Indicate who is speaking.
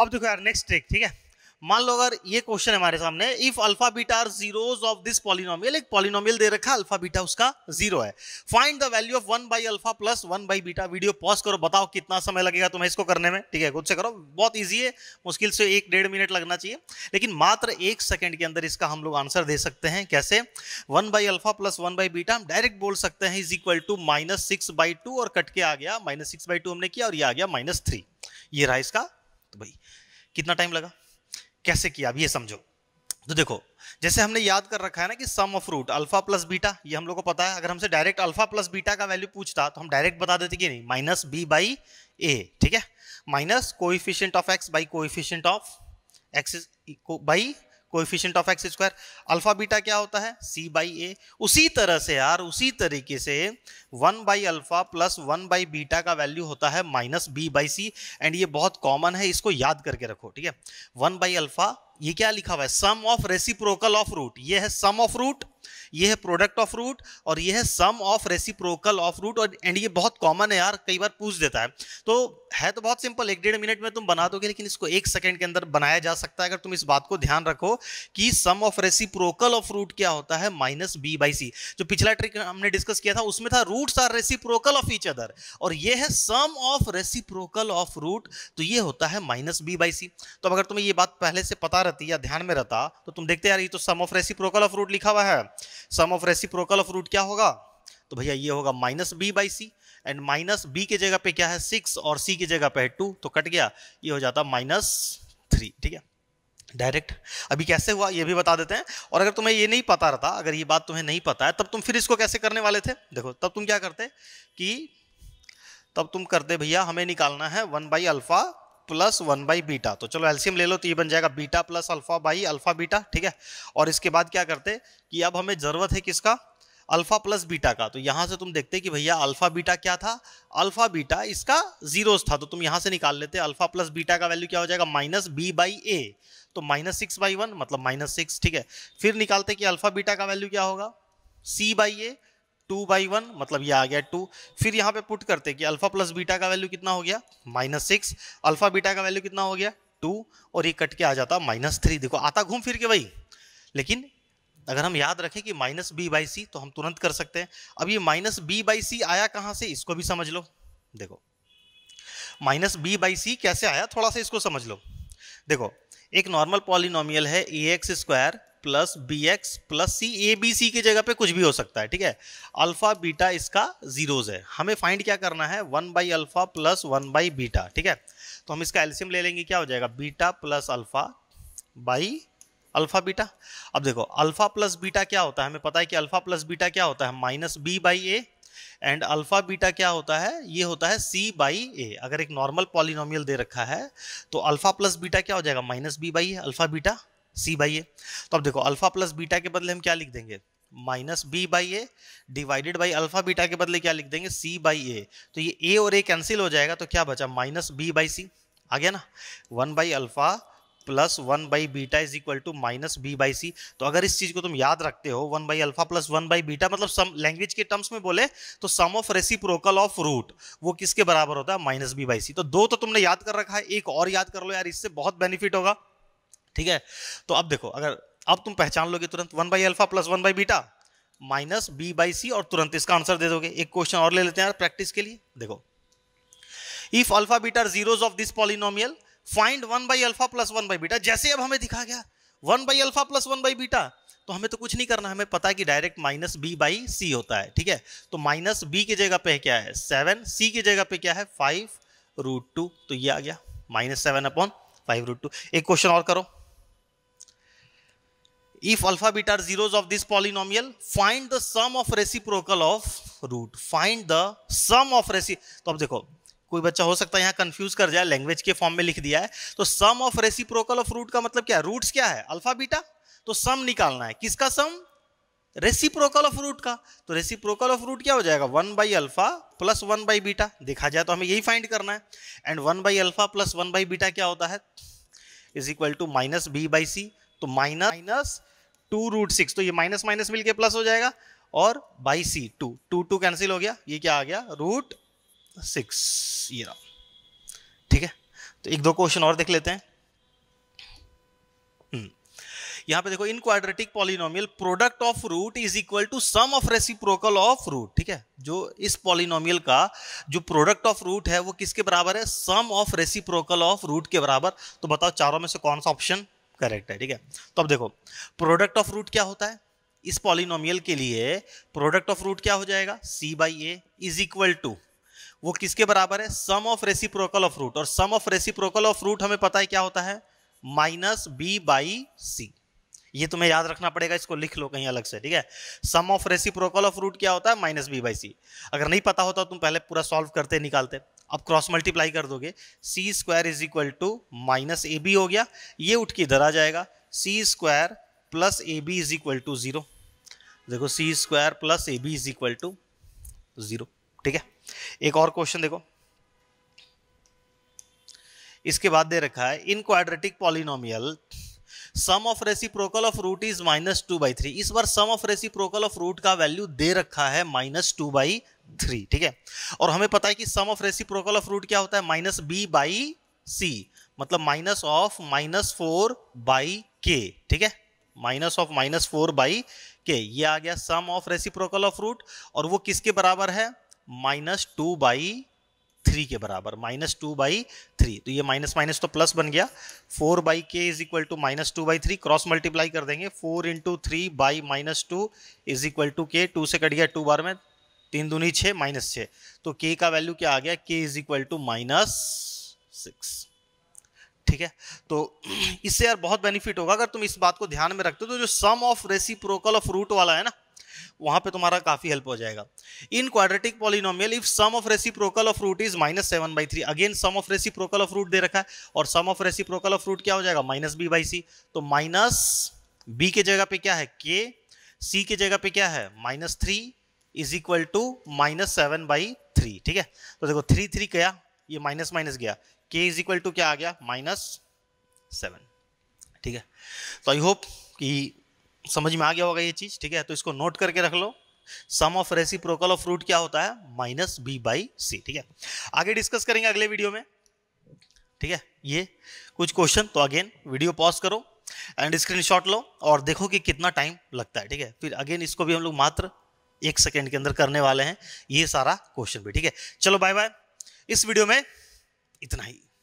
Speaker 1: अब देखो यार नेक्स्ट ट्रिक ठीक है मान लो अगर ये क्वेश्चन हमारे सामने if alpha beta are zeros of this polynomial एक पॉलिनोमियल दे रखा अल्फा बीटा उसका जीरो है find the value of one by alpha plus one by beta video pause करो बताओ कितना समय लगेगा तुम्हें इसको करने में ठीक है खुद से करो बहुत इजी है मुश्किल से एक डेढ़ मिनट लगना चाहिए लेकिन मात्र एक सेकेंड के अंदर इसका हम लोग आंसर दे सकते हैं कैसे one by alpha plus one by beta हम डायरेक्ट बोल सकते हैं is equal to minus six by two और कट के आ गया माइनस सिक्स बाई टू हमने किया और ये आ गया माइनस थ्री ये रहा इसका तो भाई कितना टाइम लगा कैसे किया अब ये समझो तो देखो जैसे हमने याद कर रखा है ना कि sum of root alpha plus beta ये हम लोग को पता है अगर हमसे डायरेक्ट अल्फा प्लस बीटा का वैल्यू पूछता तो हम डायरेक्ट बता देते कि नहीं माइनस बी बाई ए ठीक है minus coefficient of x by coefficient of x by coefficient of x square alpha beta क्या होता है सी बाई ए उसी तरह से यार उसी तरीके से one by alpha plus one by beta का वैल्यू होता है minus b by c and ये बहुत कॉमन है इसको याद करके रखो ठीक है वन बाई अल्फा ये क्या लिखा हुआ है sum of reciprocal of root ये है सम ऑफ रूट ये है प्रोडक्ट ऑफ रूट और ये है sum of reciprocal of root और एंड ये बहुत कॉमन है यार कई बार पूछ देता है तो है तो बहुत सिंपल एक डेढ़ मिनट में तुम बना दोगे लेकिन इसको एक सेकंड के अंदर बनाया जा सकता है अगर तुम इस बात को ध्यान रखो कि sum of reciprocal of root क्या होता है माइनस बी बाई सी जो पिछला ट्रिक हमने डिस्कस किया था उसमें था roots are reciprocal of each other और ये है sum of reciprocal of root तो ये होता है माइनस बी बाई सी तो अगर तुम्हें ये बात पहले से पता रहती या ध्यान में रहता तो तुम देखते यार ये तो sum of reciprocal of root लिखा हुआ है sum of reciprocal of root क्या होगा तो भैया ये होगा minus b by c and minus b के जगह पे क्या है सिक्स और सी की जगह पे है टू तो कट गया ये हो जाता माइनस थ्री ठीक है डायरेक्ट अभी कैसे हुआ ये भी बता देते हैं और अगर तुम्हें ये नहीं पता रहता अगर ये बात तुम्हें नहीं पता है तब तुम फिर इसको कैसे करने वाले थे देखो तब तुम क्या करते कि तब तुम करते भैया हमें निकालना है one by alpha plus one by beta तो चलो एल्सियम ले लो तो ये बन जाएगा beta plus alpha by alpha beta ठीक है और इसके बाद क्या करते कि अब हमें ज़रूरत है किसका अल्फा प्लस बीटा का तो यहां से तुम देखते कि भैया अल्फा बीटा क्या था अल्फा बीटा इसका जीरोस था तो तुम यहां से निकाल लेते अल्फा प्लस बीटा का वैल्यू क्या हो जाएगा माइनस बी बाई ए तो माइनस सिक्स बाई वन मतलब माइनस सिक्स ठीक है फिर निकालते कि अल्फा बीटा का वैल्यू क्या होगा c by a two by one मतलब ये आ गया टू फिर यहाँ पे पुट करते कि अल्फा प्लस बीटा का वैल्यू कितना हो गया माइनस सिक्स अल्फा बीटा का वैल्यू कितना हो गया टू और ये कट के आ जाता माइनस थ्री देखो आता घूम फिर के भाई लेकिन अगर हम याद रखें कि माइनस बी बाई सी तो हम तुरंत कर सकते हैं अब ये माइनस बी बाई सी आया कहाँ से इसको भी समझ लो देखो माइनस बी बाई सी कैसे आया थोड़ा सा इसको समझ लो देखो एक नॉर्मल पॉलिनोमियल है a x square plus b x plus c a b c की जगह पे कुछ भी हो सकता है ठीक है अल्फा बीटा इसका जीरोज है हमें फाइंड क्या करना है one by alpha plus one by beta ठीक है तो हम इसका एल्सियम ले लेंगे क्या हो जाएगा beta plus alpha by alpha beta अब देखो अल्फा प्लस बीटा क्या होता है हमें पता है कि अल्फा प्लस बीटा क्या होता है minus b by a and alpha beta क्या होता है ये होता है सी बाई ए अगर एक नॉर्मल पॉलिनोमियल दे रखा है तो अल्फा प्लस बीटा क्या हो जाएगा minus b by a alpha beta c by a तो अब देखो अल्फा प्लस बीटा के बदले हम क्या लिख देंगे minus b by a divided by alpha beta के बदले क्या लिख देंगे सी बाई ए तो ये ए और ए कैंसिल हो जाएगा तो क्या बचा माइनस बी बाई सी आ गया ना one by alpha plus one by beta is equal to minus b by c तो अगर इस चीज को तुम याद रखते हो one by alpha plus one by beta मतलब सम लैंग्वेज के टर्म्स में बोले तो sum of reciprocal of root वो किसके बराबर होता है माइनस बी बाई सी तो दो तो तुमने याद कर रखा है एक और याद कर लो यार इससे बहुत बेनिफिट होगा ठीक है तो अब देखो अगर अब तुम पहचान लोगे तुरंत one by alpha plus one by beta minus b by c और तुरंत इसका आंसर दे दोगे एक क्वेश्चन और ले लेते हैं प्रैक्टिस के लिए देखो if alpha beta zeros of this polynomial find one by alpha plus one by beta जैसे अब हमें दिखा गया one by alpha plus one by beta तो हमें तो कुछ नहीं करना हमें पता है कि direct minus b by c होता है ठीक है तो माइनस बी की जगह पे क्या है सेवन सी की जगह पे क्या है फाइव रूट टू तो ये आ गया minus seven upon five root two एक क्वेश्चन और करो if alpha beta are zeros of this polynomial find the sum of reciprocal of root find the sum of reci तो अब देखो कोई बच्चा हो सकता है यहां कंफ्यूज कर जाए लैंग्वेज के फॉर्म में लिख दिया है तो sum of reciprocal of root का मतलब क्या है रूट्स क्या है अल्फा बीटा तो सम निकालना है किसका सम रेसिप्रोकल ऑफ रूट का तो रेसिप्रोकल ऑफ रूट क्या हो जाएगा one by alpha plus one by beta देखा जाए तो हमें यही फाइंड करना है and one by alpha plus one by beta क्या होता है is equal to minus b by c तो minus minus two root six तो ये माइनस माइनस मिलके प्लस हो जाएगा और by c two two two cancel हो गया ये क्या आ गया रूट सिक्स ये रहा ठीक है तो एक दो क्वेश्चन और देख लेते हैं हम्म। यहां पे देखो in quadratic polynomial product of root is equal to sum of reciprocal of root ठीक है जो इस पॉलिनोमियल का जो प्रोडक्ट ऑफ रूट है वो किसके बराबर है sum of reciprocal of root के बराबर तो बताओ चारों में से कौन सा ऑप्शन करेक्ट है ठीक है तो अब देखो प्रोडक्ट ऑफ रूट क्या होता है इस पॉलिनोमियल के लिए प्रोडक्ट ऑफ रूट क्या हो जाएगा c by a is equal to वो किसके बराबर है sum of reciprocal of root और sum of reciprocal of root हमें पता है क्या होता है माइनस बी बाई सी ये तुम्हें याद रखना पड़ेगा इसको लिख लो कहीं अलग से ठीक है sum of reciprocal of root क्या होता है माइनस बी बाई सी अगर नहीं पता होता तुम पहले पूरा सॉल्व करते निकालते अब क्रॉस मल्टीप्लाई कर दोगे c square is equal to minus a b हो गया ये उठ के इधर आ जाएगा c square plus a b is equal to zero देखो c square plus a b is equal to zero ठीक है एक और क्वेश्चन देखो इसके बाद दे रखा है in quadratic polynomial sum of reciprocal of root is minus two by three इस बार sum of reciprocal of root का वैल्यू दे रखा है माइनस टू बाई थ्री ठीक है और हमें पता है कि sum of reciprocal of root क्या होता है माइनस बी बाई सी मतलब minus of minus four by k ठीक है minus of minus four by k ये आ गया sum of reciprocal of root और वो किसके बराबर है माइनस टू बाई थ्री के बराबर माइनस टू बाई थ्री तो ये माइनस माइनस तो प्लस बन गया four by k is equal to minus two by three cross multiply कर देंगे four into three by minus two is equal to k two से कट गया two बार में तीन दूनी छः माइनस छः तो के का वैल्यू क्या आ गया k is equal to minus six ठीक है तो इससे यार बहुत बेनिफिट होगा अगर तुम इस बात को ध्यान में रखते हो तो जो sum of reciprocal of root वाला है ना वहां पे तुम्हारा काफी हेल्प हो जाएगा in quadratic polynomial if sum of reciprocal of root is minus seven by three again sum of reciprocal of root दे रखा है और sum of reciprocal of root क्या हो जाएगा माइनस बी बाई सी तो माइनस बी के जगह पे क्या है के सी के जगह पे क्या है minus three is equal to minus seven by three ठीक है तो देखो थ्री थ्री क्या ये माइनस माइनस गया के इज इक्वल टू क्या आ गया माइनस सेवन ठीक है तो आई होप कि समझ में आ गया होगा ये चीज़ ठीक है तो इसको नोट करके रख लो सम ऑफ रेसी प्रोकल ऑफ रूट क्या होता है माइनस बी बाई सी ठीक है आगे डिस्कस करेंगे अगले वीडियो में ठीक है ये कुछ क्वेश्चन तो अगेन वीडियो पॉज करो एंड स्क्रीनशॉट लो और देखो कि कितना टाइम लगता है ठीक है फिर अगेन इसको भी हम लोग मात्र एक सेकेंड के अंदर करने वाले हैं ये सारा क्वेश्चन भी ठीक है चलो बाय बाय इस वीडियो में इतना ही